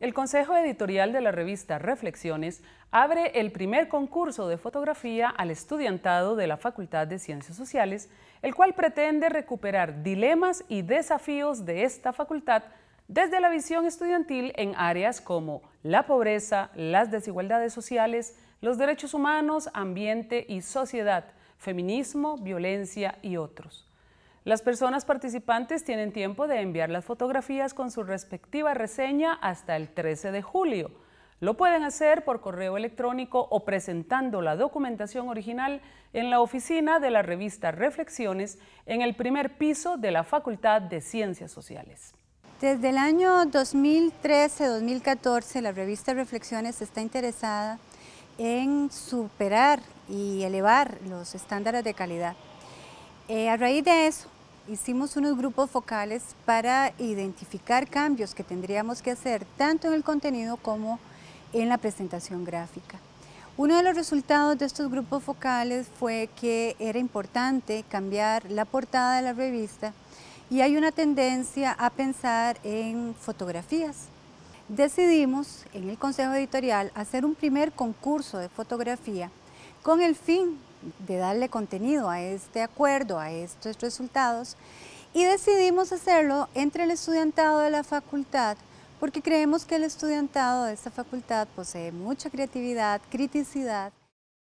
El Consejo Editorial de la revista Reflexiones abre el primer concurso de fotografía al estudiantado de la Facultad de Ciencias Sociales, el cual pretende recuperar dilemas y desafíos de esta facultad desde la visión estudiantil en áreas como la pobreza, las desigualdades sociales, los derechos humanos, ambiente y sociedad, feminismo, violencia y otros. Las personas participantes tienen tiempo de enviar las fotografías con su respectiva reseña hasta el 13 de julio. Lo pueden hacer por correo electrónico o presentando la documentación original en la oficina de la revista Reflexiones en el primer piso de la Facultad de Ciencias Sociales. Desde el año 2013-2014 la revista Reflexiones está interesada en superar y elevar los estándares de calidad. Eh, a raíz de eso, hicimos unos grupos focales para identificar cambios que tendríamos que hacer tanto en el contenido como en la presentación gráfica. Uno de los resultados de estos grupos focales fue que era importante cambiar la portada de la revista y hay una tendencia a pensar en fotografías. Decidimos en el Consejo Editorial hacer un primer concurso de fotografía con el fin de darle contenido a este acuerdo, a estos resultados, y decidimos hacerlo entre el estudiantado de la facultad porque creemos que el estudiantado de esta facultad posee mucha creatividad, criticidad